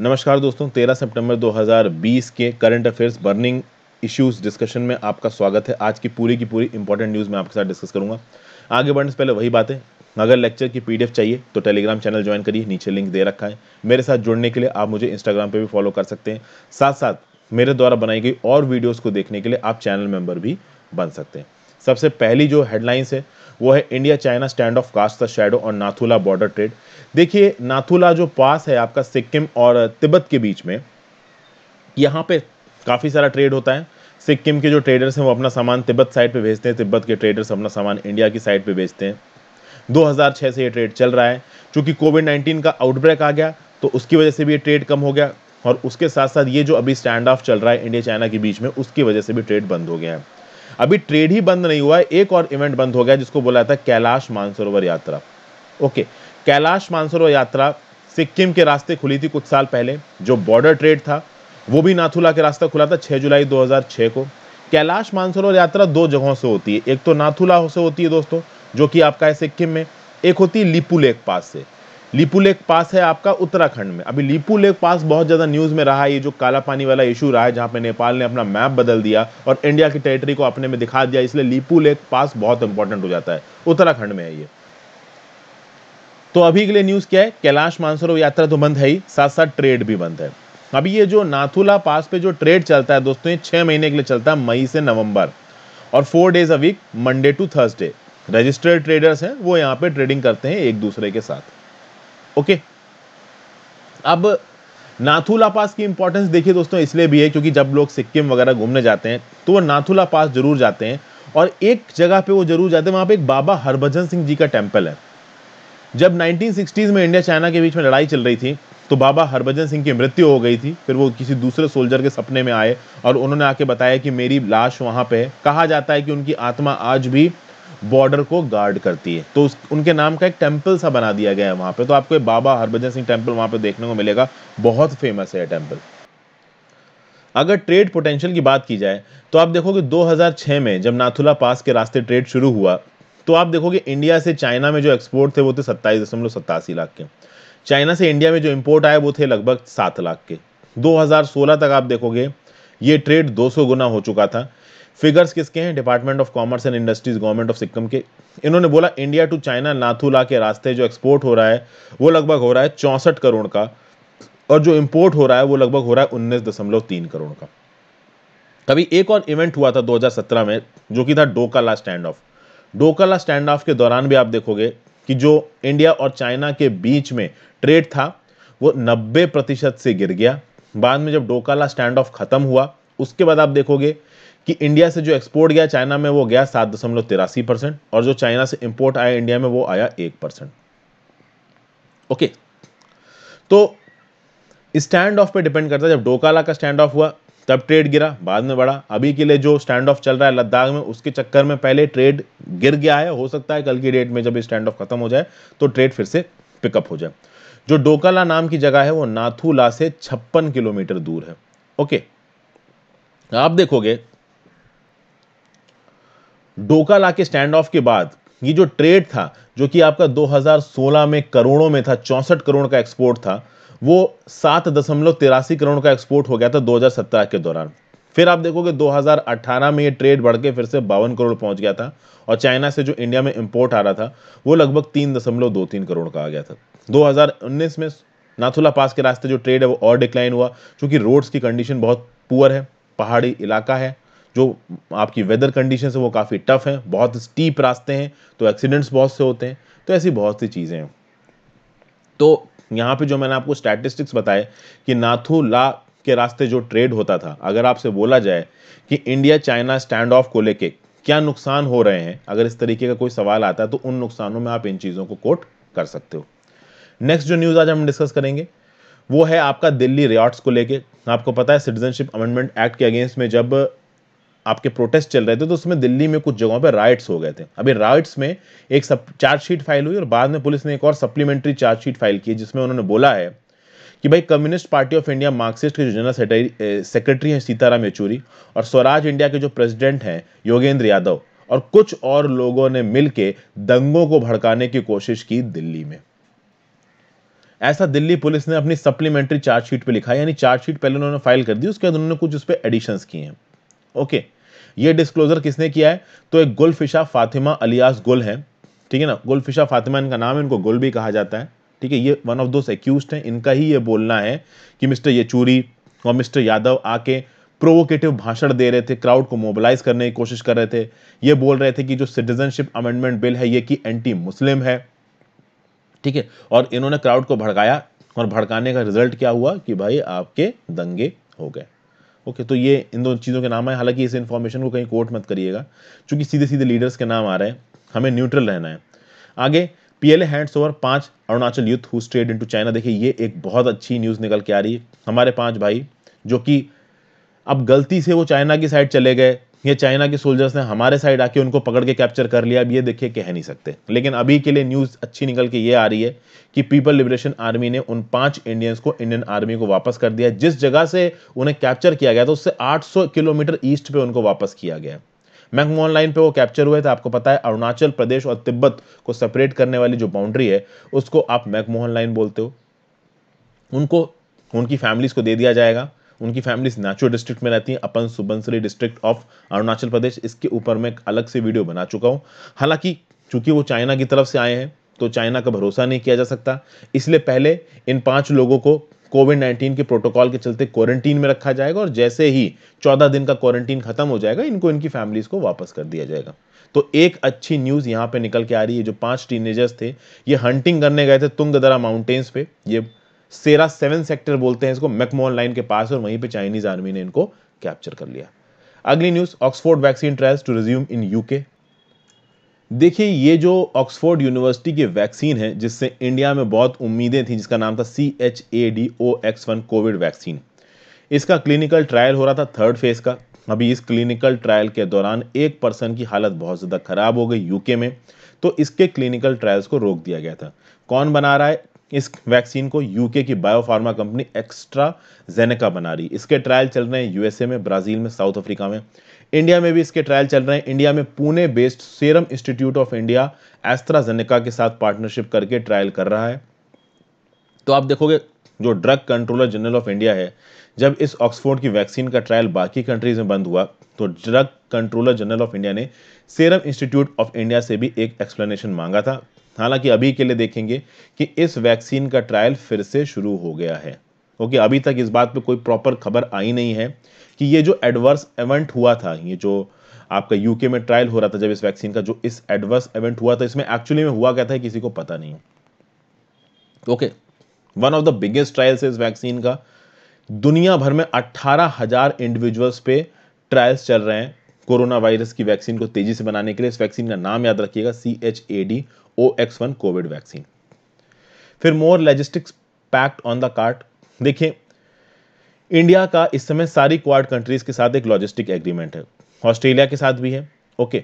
नमस्कार दोस्तों 13 सितंबर 2020 के current affairs burning issues discussion में आपका स्वागत है आज की पूरी की पूरी इंपॉर्टेंट न्यूज़ मैं आपके साथ डिस्कस करूंगा आगे बढ़ने से पहले वही बात है अगर लेक्चर की पीडीएफ चाहिए तो टेलीग्राम चैनल ज्वाइन करिए नीचे लिंक दे रखा है मेरे साथ जुड़ने के लिए आप मुझे इंस्टाग्राम पर भी फॉलो कर सकते हैं साथ साथ मेरे द्वारा बनाई गई और वीडियोज़ को देखने के लिए आप चैनल मेम्बर भी बन सकते हैं सबसे पहली जो हेडलाइंस है वो है India China standoff cast the shadow और नाथुला बॉर्डर ट्रेड देखिए नाथुला जो पास है आपका सिक्किम और तिब्बत के बीच में यहाँ पे काफ़ी सारा ट्रेड होता है सिक्किम के जो ट्रेडर्स हैं वो अपना सामान तिब्बत साइड पे भेजते हैं तिब्बत के ट्रेडर्स अपना सामान इंडिया की साइड पे भेजते हैं 2006 से ये ट्रेड चल रहा है क्योंकि कोविड 19 का आउटब्रेक आ गया तो उसकी वजह से भी ये ट्रेड कम हो गया और उसके साथ साथ ये जो अभी स्टैंड ऑफ चल रहा है इंडिया चाइना के बीच में उसकी वजह से भी ट्रेड बंद हो गया है अभी ट्रेड ही बंद नहीं हुआ है एक और इवेंट बंद हो गया जिसको बोला था कैलाश मानसरोवर यात्रा ओके कैलाश मानसरोवर यात्रा सिक्किम के रास्ते खुली थी कुछ साल पहले जो बॉर्डर ट्रेड था वो भी नाथुला के रास्ता खुला था 6 जुलाई 2006 को कैलाश मानसरोवर यात्रा दो जगहों से होती है एक तो नाथुला से होती है दोस्तों जो कि आपका है सिक्किम में एक होती है लिपू लेक पास से लिपू लेक पास है आपका उत्तराखंड में अभी लीपू लेक पास बहुत ज़्यादा न्यूज़ में रहा है ये जो काला पानी वाला इशू रहा है जहां पे नेपाल ने अपना मैप बदल दिया और इंडिया की टेरिटरी को अपने में दिखा दिया इसलिए लिपू लेक पास बहुत इंपॉर्टेंट हो जाता है उत्तराखंड में है ये तो अभी के लिए न्यूज़ क्या है कैलाश मानसरो यात्रा तो बंद है ही साथ साथ ट्रेड भी बंद है अभी ये जो नाथुला पास पे जो ट्रेड चलता है दोस्तों ये छह महीने के लिए चलता है मई से नवंबर और four days a week Monday to Thursday registered traders हैं वो यहाँ पे ट्रेडिंग करते हैं एक दूसरे के साथ ओके अब नाथुला पास की इंपॉर्टेंस देखिए दोस्तों इसलिए भी है क्योंकि जब लोग सिक्किम वगैरह घूमने जाते हैं तो वो नाथुला पास जरूर जाते हैं और एक जगह पे वो जरूर जाते हैं वहां पे एक बाबा हरभजन सिंह जी का टेम्पल है जब 1960s में इंडिया चाइना के बीच में लड़ाई चल रही थी तो बाबा हरभजन सिंह की मृत्यु हो गई थी फिर वो किसी दूसरे सोल्जर के सपने में आए और उन्होंने आके बताया कि मेरी लाश वहां पे है कहा जाता है कि उनकी आत्मा आज भी बॉर्डर को गार्ड करती है तो उस, उनके नाम का एक टेम्पल सा बना दिया गया है वहां पे तो आपको बाबा हरभजन सिंह टेम्पल वहां पे देखने को मिलेगा बहुत फेमस है टेम्पल अगर ट्रेड पोटेंशियल की बात की जाए तो आप देखोगे 2006 में जब नाथुला पास के रास्ते ट्रेड शुरू हुआ तो आप देखोगे इंडिया से चाइना में जो एक्सपोर्ट थे वो थे सत्ताईस दशमलव सत्तासी लाख के चाइना से इंडिया में जो इम्पोर्ट आए वो थे लगभग सात लाख के 2016 तक आप देखोगे ये ट्रेड 200 गुना हो चुका था फिगर्स किसके हैं department of commerce and industries government of Sikkim के इन्होंने बोला इंडिया टू चाइना नाथुला के रास्ते जो एक्सपोर्ट हो रहा है वो लगभग हो रहा है चौंसठ करोड़ का और जो इम्पोर्ट हो रहा है वो लगभग हो रहा है उन्नीस दशमलव तीन करोड़ का अभी एक और इवेंट हुआ था 2017 में जो कि था Doklam stand off Doklam stand off के दौरान भी आप देखोगे कि जो इंडिया और चाइना के बीच में ट्रेड था वो 90 प्रतिशत से गिर गया बाद में जब डोकाला स्टैंड ऑफ खत्म हुआ उसके बाद आप देखोगे कि इंडिया से जो एक्सपोर्ट गया चाइना में वो गया सात दशमलव तिरासी परसेंट और जो चाइना से इंपोर्ट आया इंडिया में वो आया एक परसेंट ओके तो स्टैंड ऑफ पे डिपेंड करता है जब डोकाला का स्टैंड ऑफ हुआ तब ट्रेड गिरा बाद में बढ़ा अभी के लिए जो स्टैंड ऑफ चल रहा है लद्दाख में उसके चक्कर में पहले ट्रेड गिर गया है हो सकता है कल की डेट में जब स्टैंड ऑफ खत्म हो जाए तो ट्रेड फिर से पिकअप हो जाए जो डोकाला नाम की जगह है वो नाथूला से छप्पन किलोमीटर दूर है ओके आप देखोगे डोका लाके स्टैंड ऑफ के बाद ये जो ट्रेड था जो कि आपका 2016 में करोड़ों में था चौंसठ करोड़ का एक्सपोर्ट था वो सात दशमलव तिरासी करोड़ का एक्सपोर्ट हो गया था 2017 के दौरान फिर आप देखोगे 2018 में ये ट्रेड बढ़ के फिर से बावन करोड़ पहुंच गया था और चाइना से जो इंडिया में इम्पोर्ट आ रहा था वो लगभग तीन दशमलव दो तीन करोड़ का आ गया था 2019 में नाथुला पास के रास्ते जो ट्रेड है वो और डिक्लाइन हुआ क्योंकि रोड्स की कंडीशन बहुत पुअर है पहाड़ी इलाका है जो आपकी वेदर कंडीशन है वो काफ़ी टफ हैं बहुत स्टीप रास्ते हैं तो एक्सीडेंट्स बहुत से होते हैं तो ऐसी बहुत सी चीज़ें हैं तो यहाँ पे जो मैंने आपको स्टैटिस्टिक्स बताए कि नाथू ला के रास्ते जो ट्रेड होता था अगर आपसे बोला जाए कि इंडिया चाइना स्टैंड ऑफ को लेके क्या नुकसान हो रहे हैं अगर इस तरीके का कोई सवाल आता है तो उन नुकसानों में आप इन चीज़ों को कोट कर सकते हो नेक्स्ट जो न्यूज़ आज हम डिस्कस करेंगे वो है आपका दिल्ली रियॉर्ट्स को लेके आपको पता है सिटीजनशिप अमेंडमेंट एक्ट के अगेंस्ट में जब आपके प्रोटेस्ट चल रहे थे तो उसमें दिल्ली में कुछ जगहों पर राइट्स हो गए थे अभी राइट्स में एक सब चार्जशीट फाइल हुई और बाद में पुलिस ने एक और सप्लीमेंट्री चार्जशीट फाइल की जिसमें उन्होंने बोला है कि भाई communist party of India Marxist के जो जनरल सेक्रेटरी eh, हैं सीताराम येचूरी और स्वराज इंडिया के जो प्रेसिडेंट हैं योगेंद्र यादव और कुछ और लोगों ने मिलकर दंगों को भड़काने की कोशिश की दिल्ली में ऐसा दिल्ली पुलिस ने अपनी सप्लीमेंट्री चार्जशीट पे लिखा यानी चार्जशीट पहले उन्होंने फाइल कर दी उसके बाद उन्होंने कुछ उस पर एडिशंस किए हैं ओके okay. ये डिस्क्लोजर किसने किया है तो एक गुलफिशा फातिमा अलियास गुल है ठीक है ना गुलफिशा फातिमा इनका नाम है इनको गुल भी कहा जाता है ठीक है ये वन ऑफ दोस एक्यूज हैं इनका ही ये बोलना है कि मिस्टर येचूरी और मिस्टर यादव आके प्रोवोकेटिव भाषण दे रहे थे क्राउड को मोबिलाइज करने की कोशिश कर रहे थे ये बोल रहे थे कि जो सिटीजनशिप अमेंडमेंट बिल है ये कि एंटी मुस्लिम है ठीक है और इन्होंने क्राउड को भड़काया और भड़काने का रिजल्ट क्या हुआ कि भाई आपके दंगे हो गए ओके तो ये इन दोनों चीज़ों के नाम है हालांकि इस इन्फॉर्मेशन को कहीं कोर्ट मत करिएगा क्योंकि सीधे सीधे लीडर्स के नाम आ रहे हैं हमें न्यूट्रल रहना है आगे पीएलए हैंड्स ओवर पांच Arunachal youth who strayed into China देखिए ये एक बहुत अच्छी न्यूज़ निकल के आ रही है हमारे पांच भाई जो कि अब गलती से वो चाइना की साइड चले गए ये चाइना के सोल्जर्स ने हमारे साइड आके उनको पकड़ के कैप्चर कर लिया अब ये देखिए कह नहीं सकते लेकिन अभी के लिए न्यूज़ अच्छी निकल के ये आ रही है कि पीपल लिबरेशन आर्मी ने उन पांच इंडियंस को इंडियन आर्मी को वापस कर दिया जिस जगह से उन्हें कैप्चर किया गया था उससे आठ किलोमीटर ईस्ट पे उनको वापस किया गया मैंगमोन लाइन पे वो कैप्चर हुए थे आपको पता है अरुणाचल प्रदेश और तिब्बत को सेपरेट करने वाली जो बाउंड्री है उसको आप मैकमोहन लाइन बोलते हो उनको उनकी फैमिलीज को दे दिया जाएगा उनकी फैमिलीज नाचो डिस्ट्रिक्ट में रहती हैं upper Subansiri district of Arunachal Pradesh इसके ऊपर मैं अलग से वीडियो बना चुका हूँ हालांकि चूंकि वो चाइना की तरफ से आए हैं तो चाइना का भरोसा नहीं किया जा सकता इसलिए पहले इन पांच लोगों को कोविड 19 के प्रोटोकॉल के चलते क्वारंटीन में रखा जाएगा और जैसे ही 14 दिन का क्वारंटीन खत्म हो जाएगा इनको इनकी फैमिलीज को वापस कर दिया जाएगा तो एक अच्छी न्यूज़ यहाँ पे निकल के आ रही है जो पांच टीनेजर्स थे ये हंटिंग करने गए थे तुंगदरा माउंटेन्स पे ये सेरा सेवन सेक्टर बोलते हैं इसको मैकमोहन लाइन के पास और वहीं पर चाइनीज आर्मी ने इनको कैप्चर कर लिया अगली news Oxford vaccine trials to resume in UK देखिए ये जो ऑक्सफोर्ड यूनिवर्सिटी की वैक्सीन है जिससे इंडिया में बहुत उम्मीदें थी जिसका नाम था C H A D O X one covid vaccine इसका क्लिनिकल ट्रायल हो रहा था थर्ड फेज का अभी इस क्लिनिकल ट्रायल के दौरान एक पर्सन की हालत बहुत ज़्यादा खराब हो गई यूके में तो इसके क्लिनिकल ट्रायल्स को रोक दिया गया था कौन बना रहा है इस वैक्सीन को यूके की बायोफार्मा कंपनी एक्स्ट्रा जेनेका बना रही इसके ट्रायल चल रहे हैं यूएसए में ब्राजील में साउथ अफ्रीका में इंडिया में भी इसके ट्रायल चल रहे हैं इंडिया में Pune based serum institute of India AstraZeneca के साथ पार्टनरशिप करके ट्रायल कर रहा है तो आप देखोगे जो drug controller general of India है जब इस ऑक्सफोर्ड की वैक्सीन का ट्रायल बाकी कंट्रीज में बंद हुआ तो drug controller general of India ने सेरम इंस्टीट्यूट ऑफ इंडिया से भी एक एक्सप्लेनेशन मांगा था हालांकि अभी के लिए देखेंगे कि इस वैक्सीन का ट्रायल फिर से शुरू हो गया है ओके okay, अभी तक इस बात पे कोई प्रॉपर खबर आई नहीं है कि ये जो एडवर्स इवेंट हुआ था ये जो आपका यूके में ट्रायल हो रहा था जब इस वैक्सीन का जो इस एडवर्स इवेंट हुआ था इसमें एक्चुअली में हुआ क्या था किसी को पता नहीं okay one of the biggest trials इस वैक्सीन का दुनिया भर में अट्ठारह हजार इंडिविजुअल्स पे ट्रायल्स चल रहे हैं कोरोना वायरस की वैक्सीन को तेजी से बनाने के लिए इस वैक्सीन का नाम याद रखिएगा C H A D O X one covid vaccine फिर more logistics pact on the card देखिए इंडिया का इस समय सारी क्वाड कंट्रीज के साथ एक लॉजिस्टिक एग्रीमेंट है ऑस्ट्रेलिया के साथ भी है ओके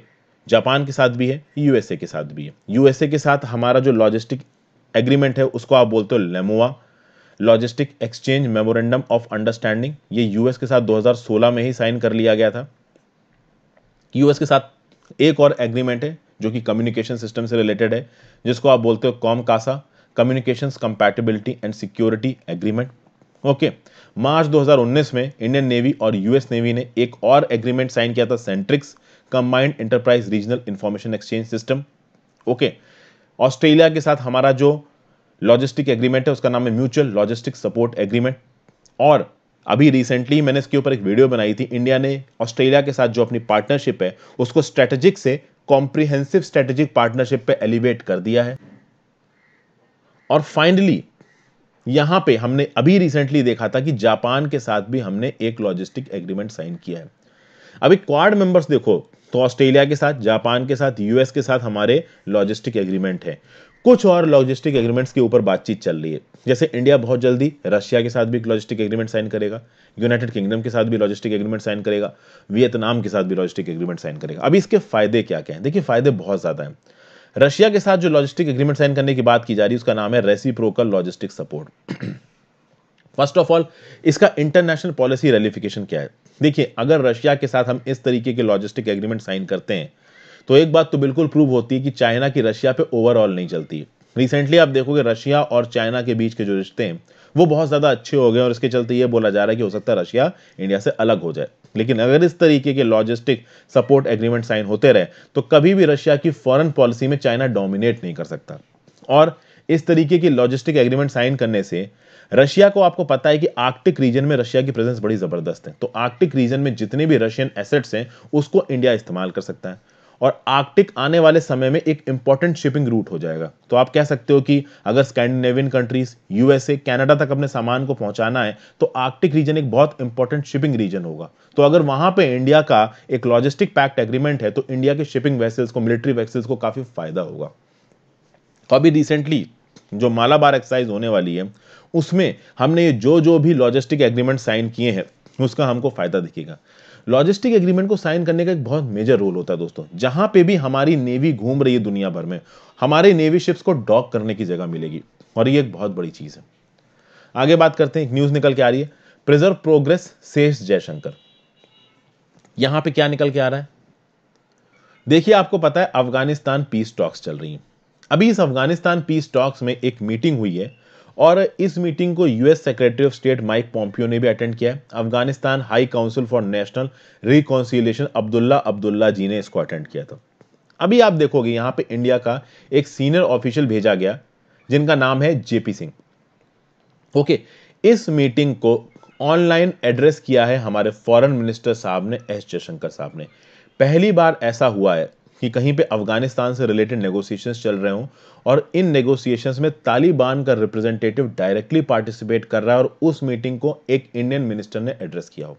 जापान के साथ भी है यूएसए के साथ भी है यूएसए के साथ हमारा जो लॉजिस्टिक एग्रीमेंट है उसको आप बोलते हो LEMOA logistic exchange memorandum of understanding ये यूएस के साथ 2016 में ही साइन कर लिया गया था यूएस के साथ एक और एग्रीमेंट है जो कि कम्युनिकेशन सिस्टम से रिलेटेड है जिसको आप बोलते हो COMCASA communication compatibility and security agreement okay March 2019 में इंडियन नेवी और यूएस नेवी ने एक और एग्रीमेंट साइन किया था CENTRIX combined enterprise regional information exchange system okay Australia के साथ हमारा जो लॉजिस्टिक एग्रीमेंट है उसका नाम है म्यूचुअल लॉजिस्टिक सपोर्ट एग्रीमेंट और अभी रिसेंटली मैंने इसके ऊपर एक वीडियो बनाई थी इंडिया ने ऑस्ट्रेलिया के साथ जो अपनी पार्टनरशिप है उसको स्ट्रेटेजिक से कॉम्प्रिहेंसिव स्ट्रेटेजिक पार्टनरशिप पे एलिवेट कर दिया है और फाइनली यहां पे हमने अभी रिसेंटली देखा था कि जापान के साथ भी हमने एक लॉजिस्टिक एग्रीमेंट साइन किया है अभी क्वाड मेंबर्स देखो तो ऑस्ट्रेलिया के साथ जापान के साथ यूएस के साथ हमारे लॉजिस्टिक एग्रीमेंट है कुछ और लॉजिस्टिक एग्रीमेंट्स के ऊपर बातचीत चल रही है जैसे इंडिया बहुत जल्दी रशिया के साथ भी एक लॉजिस्टिक एग्रीमेंट साइन करेगा यूनाइटेड किंगडम के साथ भी लॉजिस्टिक एग्रीमेंट साइन करेगा वियतनाम के साथ भी लॉजिस्टिक एग्रीमेंट साइन करेगा अभी इसके फायदे क्या क्या हैं देखिए फायदे बहुत ज़्यादा हैं रशिया के साथ जो लॉजिस्टिक एग्रीमेंट साइन करने की बात की जा रही है उसका नाम है प्रोकल logistic support first of all इसका इंटरनेशनल पॉलिसी रेलिफिकेशन क्या है देखिए अगर रशिया के साथ हम इस तरीके के लॉजिस्टिक एग्रीमेंट साइन करते हैं तो एक बात तो बिल्कुल प्रूव होती है कि चाइना की रशिया पे ओवरऑल नहीं चलती रिसेंटली आप देखोगे रशिया और चाइना के बीच के जो रिश्ते हैं वो बहुत ज़्यादा अच्छे हो गए और इसके चलते ये बोला जा रहा है कि हो सकता है रशिया इंडिया से अलग हो जाए लेकिन अगर इस तरीके के लॉजिस्टिक सपोर्ट एग्रीमेंट साइन होते रहे तो कभी भी रशिया की फॉरेन पॉलिसी में चाइना डोमिनेट नहीं कर सकता और इस तरीके की लॉजिस्टिक एग्रीमेंट साइन करने से रशिया को आपको पता है कि आर्कटिक रीजन में रशिया की प्रेजेंस बड़ी जबरदस्त है तो आर्कटिक रीजन में जितने भी रशियन एसेट्स हैं उसको इंडिया इस्तेमाल कर सकता है और आर्कटिक आने वाले समय में एक इंपॉर्टेंट शिपिंग रूट हो जाएगा तो आप कह सकते हो कि अगर स्कैंडिनेवियन कंट्रीज यूएसए कनाडा तक अपने सामान को पहुंचाना है तो आर्कटिक रीजन एक बहुत इंपॉर्टेंट शिपिंग रीजन होगा तो अगर वहां पे इंडिया का एक लॉजिस्टिक पैक्ट एग्रीमेंट है तो इंडिया के शिपिंग वेसल्स को मिलिट्री वेसल्स को काफी फायदा होगा तो अभी रिसेंटली जो मालाबार एक्साइज होने वाली है उसमें हमने जो जो भी लॉजिस्टिक एग्रीमेंट साइन किए हैं उसका हमको फायदा दिखेगा लॉजिस्टिक एग्रीमेंट को साइन करने का एक बहुत मेजर रोल होता है दोस्तों जहां पे भी हमारी नेवी घूम रही है दुनिया भर में हमारे नेवी शिप्स को डॉक करने की जगह मिलेगी और ये एक बहुत बड़ी चीज है आगे बात करते हैं न्यूज निकल के आ रही है प्रिजर्व प्रोग्रेस शेष जयशंकर यहां पे क्या निकल के आ रहा है देखिए आपको पता है अफगानिस्तान पीस टॉक्स चल रही है अभी इस अफगानिस्तान पीस टॉक्स में एक मीटिंग हुई है और इस मीटिंग को US secretary of state Mike Pompeo ने भी अटेंड किया है Afghanistan high council for national reconciliation Abdullah Abdullah ji ने इसको अटेंड किया था अभी आप देखोगे यहां पे इंडिया का एक सीनियर ऑफिशियल भेजा गया जिनका नाम है जेपी सिंह ओके इस मीटिंग को ऑनलाइन एड्रेस किया है हमारे फॉरेन मिनिस्टर साहब ने एस जयशंकर साहब ने पहली बार ऐसा हुआ है कि कहीं पे अफगानिस्तान से रिलेटेड नेगोशिएशंस चल रहे हों और इन नेगोशिएशंस में तालिबान का रिप्रेजेंटेटिव डायरेक्टली पार्टिसिपेट कर रहा है और उस मीटिंग को एक इंडियन मिनिस्टर ने एड्रेस किया हो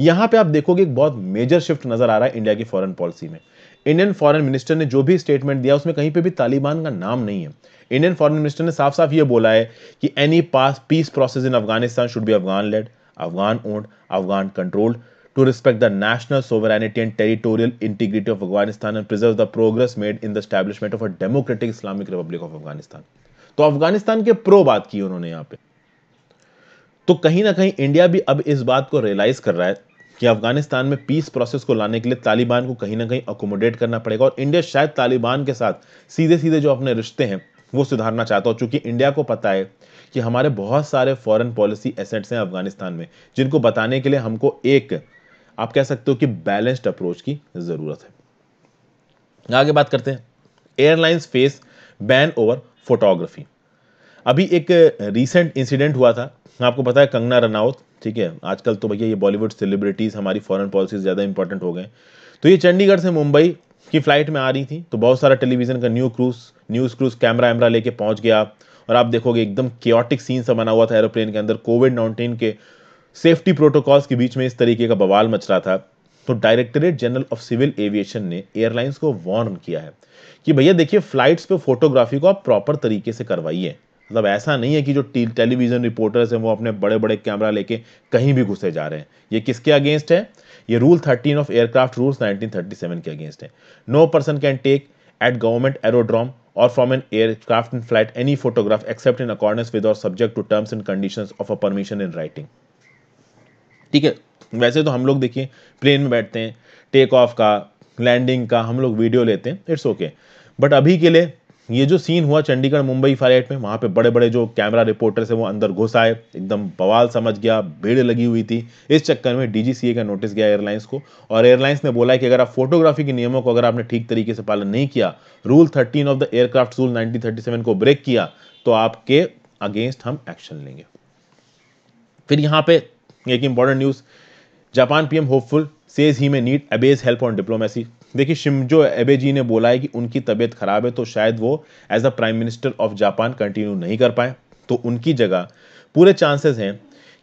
यहां पे आप देखोगे एक बहुत मेजर शिफ्ट नजर आ रहा है इंडिया की फॉरन पॉलिसी में इंडियन फॉरन मिनिस्टर ने जो भी स्टेटमेंट दिया उसमें कहीं पर भी तालिबान का नाम नहीं है इंडियन फॉरन मिनिस्टर ने साफ साफ ये बोला है कि any pass peace process in Afghanistan should be Afghan led Afghan owned Afghan controlled to respect the national sovereignty and territorial integrity of Afghanistan and preserve the progress made in the establishment of a democratic Islamic Republic of Afghanistan. तो अफगानिस्तान के pro बात की उन्होंने यहां पे तो कहीं ना कहीं इंडिया भी अब इस बात को रियलाइज कर रहा है कि अफगानिस्तान में पीस प्रोसेस को लाने के लिए तालिबान को कहीं ना कहीं अकोमोडेट करना पड़ेगा और इंडिया शायद तालिबान के साथ सीधे सीधे जो अपने रिश्ते हैं वो सुधारना चाहता हो चूंकि इंडिया को पता है कि हमारे बहुत सारे फॉरेन पॉलिसी एसेट्स हैं अफगानिस्तान में जिनको बताने के लिए हमको एक आप कह सकते हो कि बैलेंस्ड अप्रोच की ज़रूरत है आगे बात करते हैं airlines face ban over photography अभी एक रीसेंट इंसिडेंट हुआ था आपको पता है कंगना रनावत ठीक है आजकल तो भैया ये बॉलीवुड सेलिब्रिटीज़ हमारी फॉरेन पॉलिसी ज़्यादा इंपॉर्टेंट हो गए तो ये चंडीगढ़ से मुंबई की फ्लाइट में आ रही थी तो बहुत सारा टेलीविज़न का new crew news crew camera वैमरा लेके पहुंच गया और आप देखोगे एकदम क्योटिक सीन सा बना हुआ था एरोप्लेन के अंदर कोविड नाइन्टीन के सेफ्टी प्रोटोकॉल्स के बीच में इस तरीके का बवाल मच रहा था तो directorate general of civil aviation ने एयरलाइंस को वार्न किया है कि भैया देखिए फ्लाइट्स पे फोटोग्राफी को आप प्रॉपर तरीके से करवाइए मतलब ऐसा नहीं है कि जो टेलीविजन रिपोर्टर्स हैं वो अपने बड़े बड़े कैमरा लेके कहीं भी घुसे जा रहे हैं ये किसके अगेंस्ट है ये rule thirteen of aircraft rules 1937 के अगेंस्ट है no person can take at government aerodrome or from an aircraft in flight any photograph except in accordance with or subject to terms and condition of a permission in writing ठीक है वैसे तो हम लोग देखिए plane में बैठते हैं टेक ऑफ का लैंडिंग का हम लोग वीडियो लेते हैं इट्स ओके बट अभी के लिए ये जो सीन हुआ चंडीगढ़ मुंबई फ्लाइट में वहाँ पे बड़े बड़े जो कैमरा रिपोर्टर्स हैं वो अंदर घुस आए एकदम बवाल समझ गया भीड़ लगी हुई थी इस चक्कर में डीजीसीए का नोटिस गया एयरलाइंस को और एयरलाइंस ने बोला कि अगर आप फोटोग्राफी के नियमों को अगर आपने ठीक तरीके से पालन नहीं किया rule thirteen of the aircraft rule nineteen को ब्रेक किया तो आपके अगेंस्ट हम एक्शन लेंगे फिर यहाँ पे एक important news Japan PM hopeful says he may need Abe's help on diplomacy देखिए शिमजो एबे जी ने बोला है कि उनकी तबीयत खराब है तो शायद वो as a prime minister of Japan continue नहीं कर पाए तो उनकी जगह पूरे चांसेस हैं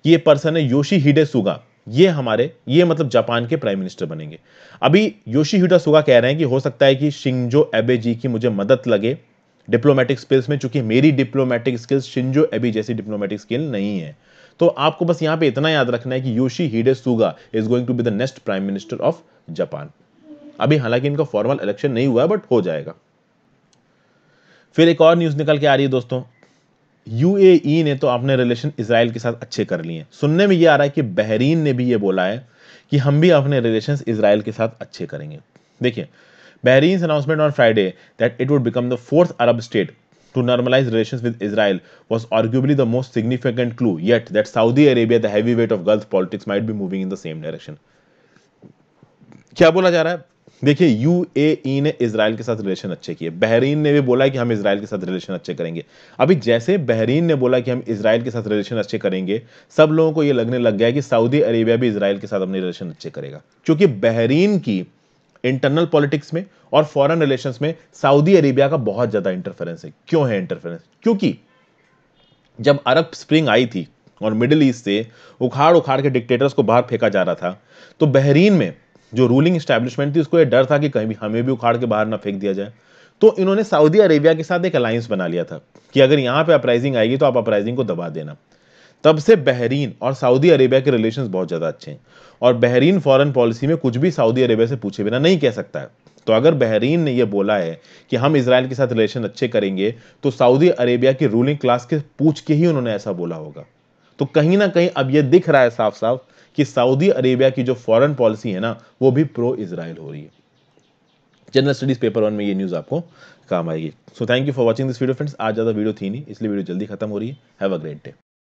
कि ये पर्सन है योशी हिडे सुगा ये हमारे ये मतलब जापान के प्राइम मिनिस्टर बनेंगे अभी योशी हिडा सुगा कह रहे हैं कि हो सकता है कि शिंजो एबे जी की मुझे मदद लगे डिप्लोमेटिक स्किल्स में चूंकि मेरी डिप्लोमेटिक स्किल्स शिंजो एबी जैसी डिप्लोमेटिक स्किल नहीं है तो आपको बस यहां पे इतना याद रखना है कि Yoshihide Suga is going to be the next prime minister of Japan अभी हालांकि इनका फॉर्मल इलेक्शन नहीं हुआ बट हो जाएगा फिर एक और न्यूज निकल के आ रही है दोस्तों यूएई e ने तो अपने रिलेशन इसराइल के साथ अच्छे कर लिए सुनने में यह आ रहा है कि बहरीन ने भी यह बोला है कि हम भी अपने रिलेशन इसराइल के साथ अच्छे करेंगे देखिए Bahrain announcement on Friday that it would become the fourth Arab state to normalize relations with Israel was arguably the most significant clue yet that Saudi Arabia, the heavyweight of Gulf politics, might be moving in the same direction. क्या बोला जा रहा है देखिए UAE e ने Israel के साथ relation अच्छे किए बहरीन ने भी बोला कि हम इसराइल के साथ रिलेशन अच्छे करेंगे अभी जैसे बहरीन ने बोला कि हम इसराइल के साथ रिलेशन अच्छे करेंगे सब लोगों को यह लगने लग गया कि सऊदी अरेबिया भी इसराइल के साथ अपने रिलेशन अच्छे करेगा क्योंकि बहरीन की इंटरनल पॉलिटिक्स में और फॉरेन रिलेशंस में सऊदी अरेबिया का बहुत ज्यादा इंटरफेरेंस है क्यों है इंटरफेरेंस क्योंकि जब अरब स्प्रिंग आई थी और मिडिल ईस्ट से उखाड़ उखाड़ के डिक्टेटर्स को बाहर फेंका जा रहा था तो बहरीन में जो रूलिंग स्टैब्लिशमेंट थी उसको यह डर था कि कहीं भी हमें भी उखाड़ के बाहर ना फेंक दिया जाए तो इन्होंने सऊदी अरेबिया के साथ एक अलायंस बना लिया था कि अगर यहां पे अपराइजिंग आएगी तो आप अपराइजिंग को दबा देना तब से बहरीन और सऊदी अरेबिया के रिलेशन बहुत ज़्यादा अच्छे हैं और बहरीन फॉरन पॉलिसी में कुछ भी सऊदी अरेबिया से पूछे बिना नहीं कह सकता है तो अगर बहरीन ने यह बोला है कि हम इसराइल के साथ रिलेशन अच्छे करेंगे तो सऊदी अरेबिया की रूलिंग क्लास के पूछ के ही उन्होंने ऐसा बोला होगा तो कहीं ना कहीं अब यह दिख रहा है साफ साफ कि सऊदी अरेबिया की जो फॉरेन पॉलिसी है ना वो भी प्रो इसराइल हो रही है जनरल स्टडीज पेपर वन में ये न्यूज़ आपको काम आएगी so thank you for watching this video friends आज ज़्यादा वीडियो थी नहीं इसलिए वीडियो जल्दी खत्म हो रही है हैव अ ग्रेट डे